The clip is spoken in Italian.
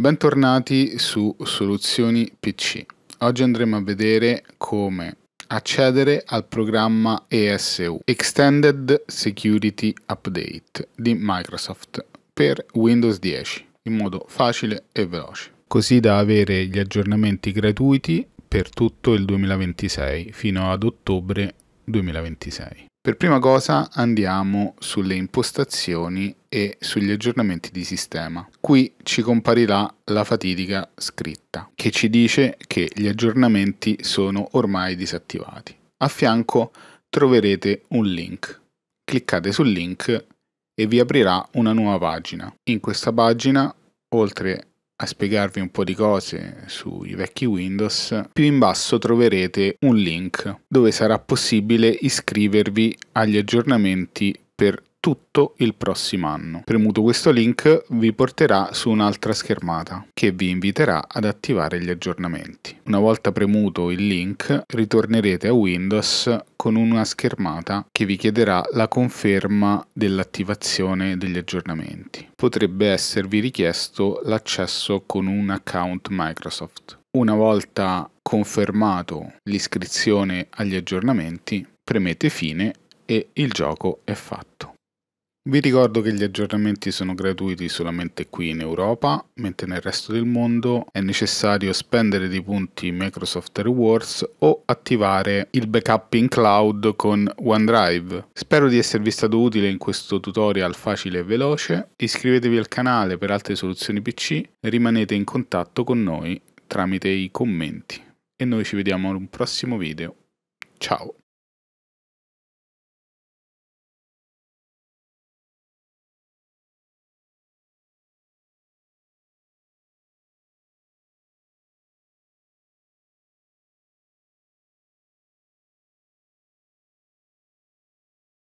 Bentornati su Soluzioni PC. Oggi andremo a vedere come accedere al programma ESU Extended Security Update di Microsoft per Windows 10 in modo facile e veloce, così da avere gli aggiornamenti gratuiti per tutto il 2026 fino ad ottobre 2026. Per prima cosa andiamo sulle impostazioni e sugli aggiornamenti di sistema. Qui ci comparirà la fatidica scritta che ci dice che gli aggiornamenti sono ormai disattivati. A fianco troverete un link. Cliccate sul link e vi aprirà una nuova pagina. In questa pagina, oltre a spiegarvi un po' di cose sui vecchi Windows, più in basso troverete un link dove sarà possibile iscrivervi agli aggiornamenti per tutto il prossimo anno. Premuto questo link vi porterà su un'altra schermata che vi inviterà ad attivare gli aggiornamenti. Una volta premuto il link ritornerete a Windows con una schermata che vi chiederà la conferma dell'attivazione degli aggiornamenti. Potrebbe esservi richiesto l'accesso con un account Microsoft. Una volta confermato l'iscrizione agli aggiornamenti, premete fine e il gioco è fatto. Vi ricordo che gli aggiornamenti sono gratuiti solamente qui in Europa, mentre nel resto del mondo è necessario spendere dei punti Microsoft Rewards o attivare il backup in cloud con OneDrive. Spero di esservi stato utile in questo tutorial facile e veloce, iscrivetevi al canale per altre soluzioni PC e rimanete in contatto con noi tramite i commenti. E noi ci vediamo in un prossimo video. Ciao!